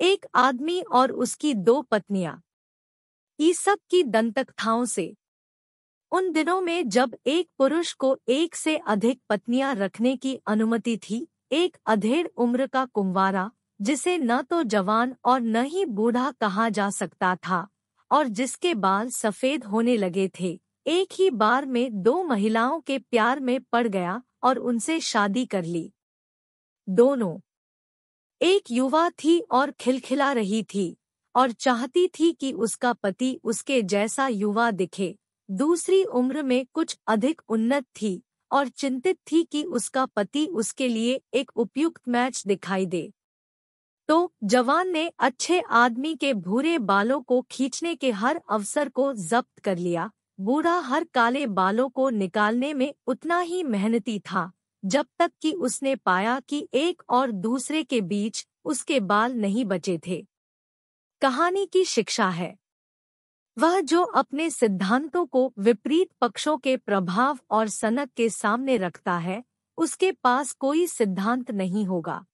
एक आदमी और उसकी दो पत्नियां ईसब की दंतकथाओं से उन दिनों में जब एक पुरुष को एक से अधिक पत्नियां रखने की अनुमति थी एक अधेड़ उम्र का कुंवारा जिसे न तो जवान और न ही बूढ़ा कहा जा सकता था और जिसके बाल सफेद होने लगे थे एक ही बार में दो महिलाओं के प्यार में पड़ गया और उनसे शादी कर ली दोनों एक युवा थी और खिलखिला रही थी और चाहती थी कि उसका पति उसके जैसा युवा दिखे दूसरी उम्र में कुछ अधिक उन्नत थी और चिंतित थी कि उसका पति उसके लिए एक उपयुक्त मैच दिखाई दे तो जवान ने अच्छे आदमी के भूरे बालों को खींचने के हर अवसर को जब्त कर लिया बूढ़ा हर काले बालों को निकालने में उतना ही मेहनती था जब तक कि उसने पाया कि एक और दूसरे के बीच उसके बाल नहीं बचे थे कहानी की शिक्षा है वह जो अपने सिद्धांतों को विपरीत पक्षों के प्रभाव और सनक के सामने रखता है उसके पास कोई सिद्धांत नहीं होगा